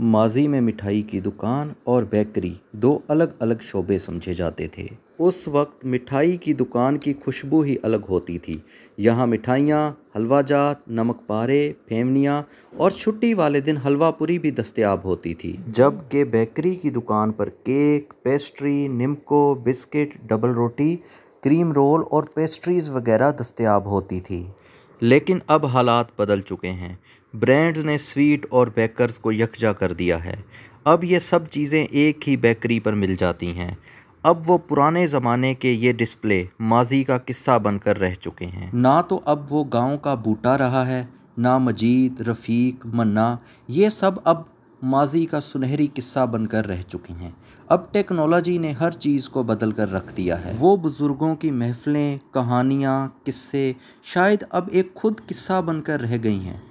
माजी में मिठाई की दुकान और बेकरी दो अलग अलग शोबे समझे जाते थे उस वक्त मिठाई की दुकान की खुशबू ही अलग होती थी यहाँ मिठाइयाँ हलवा जात नमक पारे फेमनियाँ और छुट्टी वाले दिन हलवा पूरी भी दस्तियाब होती थी जबकि बेकरी की दुकान पर केक पेस्ट्री निमको बिस्किट डबल रोटी क्रीम रोल और पेस्ट्रीज़ वगैरह दस्तियाब होती थी लेकिन अब हालात बदल चुके हैं ब्रांड्स ने स्वीट और बेकर्स को यकजा कर दिया है अब ये सब चीज़ें एक ही बेकरी पर मिल जाती हैं अब वो पुराने ज़माने के ये डिस्प्ले माजी का किस्सा बनकर रह चुके हैं ना तो अब वो गांव का बूटा रहा है ना मजीद रफ़ीक मन्ना ये सब अब माजी का सुनहरी किस्सा बनकर रह चुकी हैं अब टेक्नोलॉजी ने हर चीज़ को बदल कर रख दिया है वो बुज़ुर्गों की महफ़िलें कहानियाँ किस्से शायद अब एक खुद किस्सा बनकर रह गई हैं